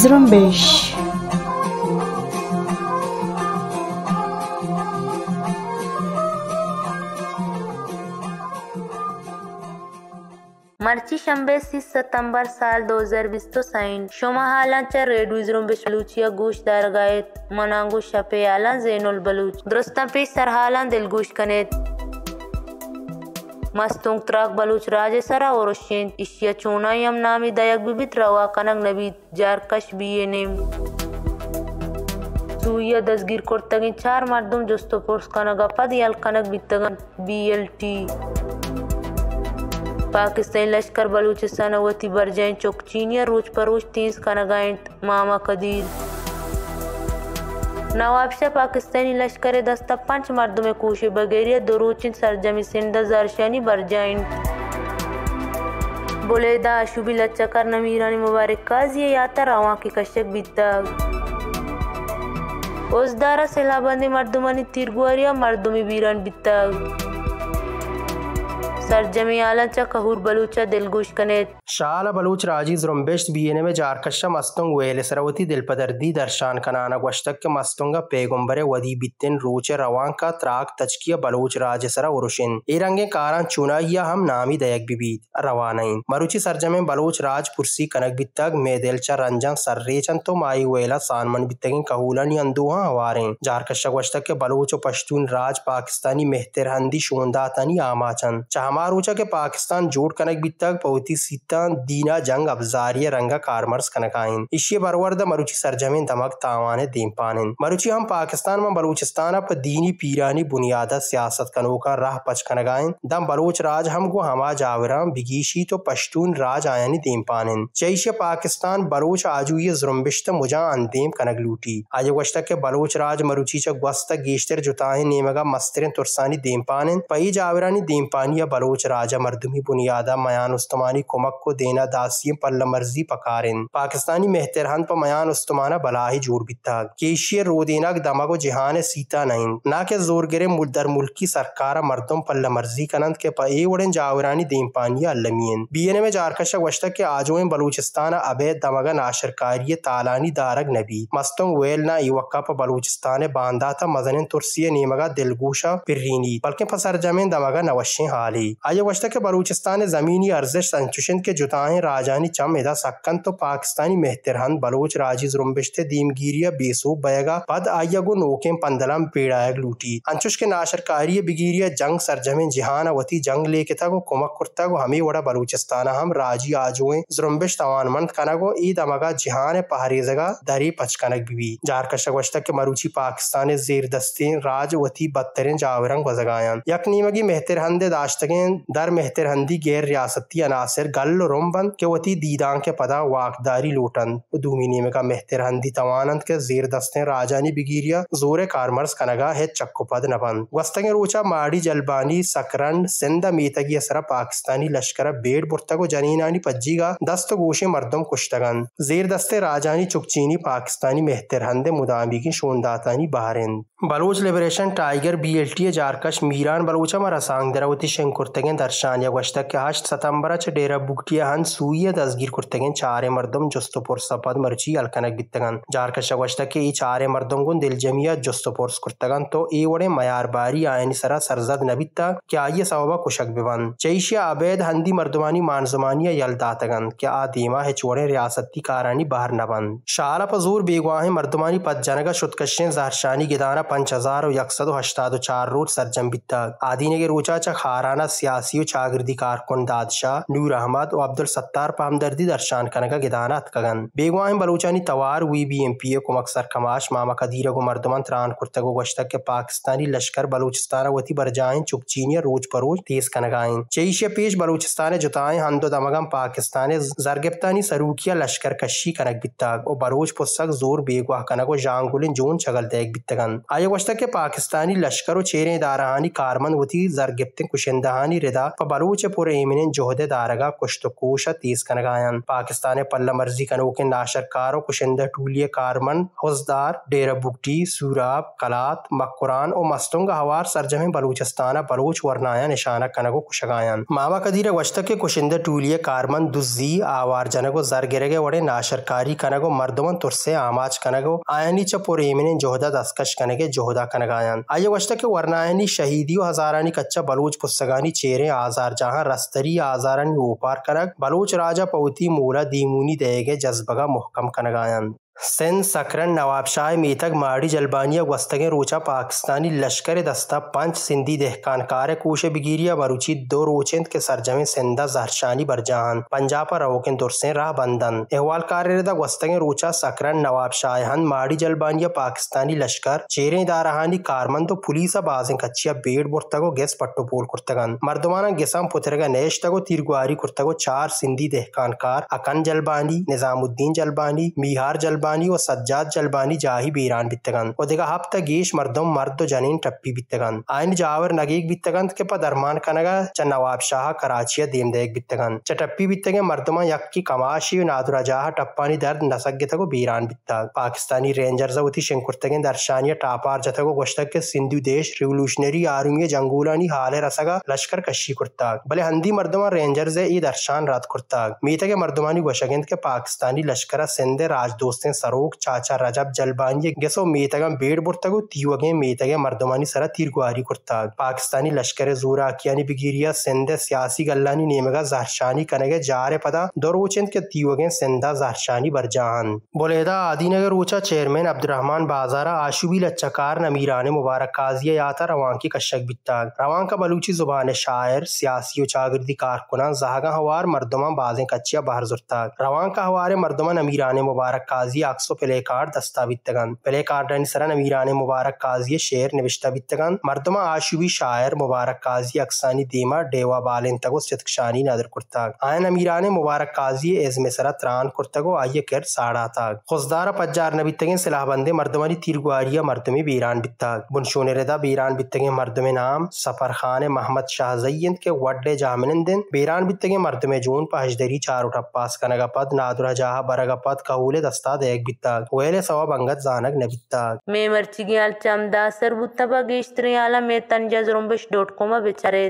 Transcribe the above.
Zrumbeixe मार्ची शंबे सिस सितंबर साल 2020 तो sign 2025 ಶೋಮಹಾಲಾಂಚ दार ವಿಜ್ರೂಮ್ ಬೆಸ್ಲೂಚಿಯ शपे ದಾರ್ಗಾಯತ್ ಮನಾಂಗು बलूच ಝೇನುಲ್ पे ದ್ರಸ್ತಂಪಿ दिल ದಿಲ್ಗೂಶ್ ಕನೆತ್ मस्तुंग त्राक बलूच राजे सरा और शेन इशिया चोना यम नामी दयक बिबित रवा कनक नबी जार कश भी ये नेम सूया दसगीर कोर्तगिन चार मार्दों जोस्तो पोर्स कनक अपद यल कनक बितगन बीएलटी पाकिस्तान लश्कर बलूचिस्तान अवती बरजैन चौक चीनिया रोज परोज तेज कनागाइंट मामा कदीर नवाबशाह पाकिस्तानी लश्कर दस्ता पंच मर्दों में कोशे बगैरिया दरोचिन सरजमी सिंध जरशानी बरजाइन बोलेदा शुभी लच्चकर नमीरानी मुबारक काजी यात्रा रवा की कशक बीता उस दारा सलाबंदी मर्दुमानी तिरगुआरिया मर्दुमी बीरान बीता सरजमी आला चा कहूर बलूचा दिलगुश मरुचि सरजमे बलूच राज पुरसी कनक बितग में दिल चा रंजन सर्रेचन तो माई वेला सानमन बितगिन कहूलन यंदुहा हवारे जारकशा गश्तक के बलूच पश्तून राज पाकिस्तानी मेहतरहंदी शोंदातनी आमाचन चाहमा ಮಾರುಚಕ್ಕೆ ಪಾಕಿಸ್ತಾನ್ ಜೋಡ್ ಕನಕ್ ಬಿತ್ತಾಗ सीता दीना जंग ಜಂಗ್ ಅಬ್ಜಾರಿಯ ರಂಗ ಕಾರ್ಮರ್ಸ್ ಕನಕ ಆಯಿನ್ ಇಶಿ ಬರ್ವರ್ದ ಮರುಚಿ ಸರ್ಜಮಿನ್ ತಮಕ್ ತಾವಾನೆ ದೀಂಪಾನಿನ್ ಮರುಚಿ हम पाकिस्तान में बलूचिस्तान पर दीनी पीरानी बुनियादा सियासत कनो का राह पच कनगाइन दम बलोच राज हमको हमा जावराम बिगीशी तो पश्तून राज आयानी देम पानिन चैश पाकिस्तान बलोच आजू ये जुरम्बिश्त मुजा अंदेम कनक लूटी आज वश्तक के बलोच राज मरुची चक वस्त गेश्तर जुताए नेमगा मस्तर तुरसानी देम पानिन पई जावरानी देम पानी या बलोच राजा मरदमी बुनियादा मयान उस्तमानी कुमक को देना दासियम पल्ल मर्जी पकारन पाकिस्तानी मेहतरहन पर मयान उस्तमाना बला ही जोड़ बिता केशियर रोदेना देना दमगो जिहान सीता नहीं ना के जोर गिरे दर मुल्की सरकार मरदम पल्ल मर्जी कनंद के पे उड़न जावरानी देम पानी अल्लमियन बी एन एम जारकश वश्ता के आजो बलूचिस्तान अबे दमगन आशरकारी तालानी दारग नबी मस्तों वेल ना युवका पर बलूचिस्तान बांधा था मजन तुरसी नीमगा दिलगुशा पिर्रीनी बल्कि फसर जमे दमगा नवशे हाली आयब गशत के बलूचिस्तान ज़मीनी अर्जश संचुशन के जुताए राजानी चम इधा सक्कन तो पाकिस्तानी मेहतरहन बलूच राजी जुम्बिश थे दीमगिरिया बेसूब बयगा पद आयगो नोकें पंदलम पेड़ायग लूटी अंचुश के नाशरकारी बिगिरिया जंग सरजमे जिहान वती जंग लेके गो कुमक गो हमी वड़ा बलूचिस्तान हम राजी आजोए जुम्बिश तवानमंद गो ईद अमगा जिहान जगह दरी पचकनक बीबी जारकशक वशतक के मरूची पाकिस्तान जेर दस्ते राज वती जावरंग वजगायन यकनीमगी मेहतरहंदे दाश्तगें इन दर हंदी गैर रियासती अनासर गल रोमबन के वती दीदां के पदा वाकदारी लूटन दूमिनी में का मेहतरहंदी तवानंद के जेर दस्तें राजानी बिगिरिया जोर कारमर्स कनगा है चक्कुपद नबन वस्तंग रोचा माड़ी जलबानी सकरंड सिंध मीतगी असरा पाकिस्तानी लश्कर बेड़ बुर्तगो जनीनानी पज्जीगा दस्त गोशे मरदम कुश्तगन जेर दस्ते राजानी चुकचीनी पाकिस्तानी मेहतरहंद मुदामी की शोनदातानी बहारिंद Baloch liberation tiger B L T जारकश मीरान बलोचा मरसांग दरावती शंकुर ಕೊಡ್ತೆಗೆ ದರ್ಶಾನ್ ಯಾವಷ್ಟಕ್ಕೆ ಹಾಶ್ ಸತಂಬರಚ ಡೇರ ಬುಕ್ಟಿಯ ಹನ್ ಸೂಯ್ಯ ದಸ್ಗಿರ್ ಕೊಡ್ತೆಗೆ ಚಾರೆ ಮರ್ದಂ ಜೊಸ್ತು ಪೋರ್ಸ್ ಸಪದ್ ಮರ್ಚಿ ಅಲ್ಕನಕ್ ಬಿತ್ತಗನ್ ಜಾರ್ಕಶ ವಷ್ಟಕ್ಕೆ ಈ ಚಾರೆ ಮರ್ದಂ ಗುನ್ ದಿಲ್ ಜಮಿಯ ಜೊಸ್ತು ಪೋರ್ಸ್ ಕೊಡ್ತಗನ್ तो ಈ वड़े मयार बारी ಆಯನಿ सरा सरजद ನಬಿತ್ತ क्या ये सवाबा कुशक बिवन चैशिया अबैद हंदी मर्दमानी मानजमानिया दातगन क्या आदिमा है चोड़े रियासती कारानी बाहर नबन शाला पजूर बेगवाह मर्दमानी पद जनगा शुतकशें जहरशानी गिदाना पंच हजार यकसद हश्ताद चार रोड सरजम आदि ने के रोचा च खाराना siyasiy chagirdi karkunda adisha nur ahmad و abdul sattar pa hamdardi darshan kanaga gidanat kagan begwaim baluchani tawar wi bmp ko maksar kamash mama kadira go marduman tran kurta go gashta ke pakistani lashkar baluchistan wati barjain chukchini roz baroz tez kanagain cheishe pesh baluchistan jutain hando damagam pakistan zargeptani sarukiya lashkar kashi kanak bittag o baroz posak zor begwa kanago jangulin jun chagal dek bittagan ayo gashta ke pakistani lashkar o chere darahani karman wati zargeptin kushendahani රිදා බරූච පුරහිමිනින් ජොහදධාරග කුෂ්ටකූෂ තීස්කනගායන් පාකිස්ානය පල්ල මර්ජි කනෝකින් නාශරකාර कुशिंदा टूलिय कारमन हौसदार डेरा बुगटी सूराब कलात मकुरान और मस्तुंग हवार सरजम बलूचिस्ताना बलूच वरनाया निशाना कनको कुशगायन मामा कदीर वश्तक के कुशिंदा टूलिय कारमन दुजी आवार जनको जर गिरगे वड़े नाशरकारी कनको मर्दमन तुरसे आमाज कनको आयनी चपोर एमिन जोहदा दस्कश कनके जोहदा गायन आये वश्तक के वरनायनी शहीदी हजारानी कच्चा बलूच पुस्तगानी चेरे आजार जहाँ रस्तरी आजारन ओपार कनक बलोच राजा पौती मोला दीमूनी दयगे जज्बगा मोहकम कनगायन सिंध सकरन नवाबशाह मीतक माड़ी जलबानिया वस्तगे रोचा पाकिस्तानी लश्कर दस्ता पंच सिंधी दहकानकार कोश बगिरिया मरुचि दो रोचेंद के सरजमें सिंधा जहरशानी बरजान पंजाब पर रवोकें दुरसे राह बंदन अहवाल कारदा वस्तगे रोचा सकरन नवाबशाह हन माड़ी जलबानिया पाकिस्तानी लश्कर चेरें दारहानी तो पुलिस बाजें कच्चिया बेड़ बुरतगो गैस पट्टो पोल कुर्तगन मर्दमाना गिसम पुतरगा नेश तगो तिरगुआरी कुर्तगो चार सिंधी कार अकन जलबानी निजामुद्दीन जलबानी मीहार जलबानी जलबानी ಜಲ್ಬಾನಿ ವ ಸಜ್ಜಾದ್ ಜಲ್ಬಾನಿ ಜಾಹಿ ಬೀರಾನ್ ಬಿತ್ತಗನ್ ಒದೆಗ ಹಪ್ತ ಗೀಶ್ ಮರ್ದಮ್ ಮರ್ದೋ जनीन टप्पी बितगन आयन जावर नगीक बितगन के पद अरमान कनगा च नवाब शाह कराचिया देख बितगन च टप्पी बितगे मर्दमा यक की कमाशी नादुरा जाह टप्पानी दर्द नसग्य तको बीरान बिता पाकिस्तानी रेंजर्स उति शंकुर्तगे दर्शानिया टापार जतको गोश्तक के सिंधु देश रिवोल्यूशनरी आर्मी जंगूलानी हाले रसगा लश्कर कशी कुर्ता भले हंदी मर्दमा रेंजर्स ई दर्शान रात कुर्ता के मर्दमानी गोशगेंद के पाकिस्तानी लश्कर सिंधे राजदोस्तें सरोक चाचा रजब जलबानी गेसो मेतगम बेड़ बुर्तगो तीवगे मेतगे मर्दमानी सरा तीरगुआरी कुर्ता पाकिस्तानी लश्कर जोरा अकियानी बिगिरिया सिंध सियासी गल्लानी नेमगा जहरशानी कनगे जारे पदा दरोचंद के तीवगे सिंधा जहरशानी बरजान बोलेदा आदिनगर ऊंचा चेयरमैन अब्दुलरहमान बाजारा आशुबी लच्चकार नमीरान मुबारक काजिया याता रवां की कशक बिता रवां का बलूची जुबान शायर सियासी उचागर्दी कारकुना जहागा हवार मर्दमा बाजें कच्चिया बाहर जुरता रवां का हवारे मर्दमा नमीरान मुबारक काजिया कार्ड कार्ड යාක්ෂෝ පෙළේකාර් දස්ථාවිත්තගන් පෙළේකාර්ඩන් සරන වීරාණය මුබාරක් කාසිය मर्दमा නිවිෂ්ඨවිත්තගන් शायर मुबारक काजी अक्सानी කාසිය डेवा දීම तगो බාලෙන්තගො ස්්‍රතික්ෂානී कुर्ता आयन अमीरान मुबारक काजी एजम सरा त्रान कुर्तगो आय केर साड़ाताग खुजदार पज्जार नबी तगे सलाहबंदे मर्दमानी तीरगुआरिया मर्दमे बीरान बित्ता बुनशोने रेदा बीरान बित्तगे मर्दमे नाम सफर खान मोहम्मद शाह जयंत के वड्डे जामिन दिन बीरान बित्तगे मर्दमे जून पहजदरी चार उठप्पास पद नादुरा जाह पद कहूले दस्ता दे bittaag weele sababa angat zaanak na bittaag meemarchigi alchamdaa sarbutta bagiishtirin ala meetan jazrombish dot koma bichareet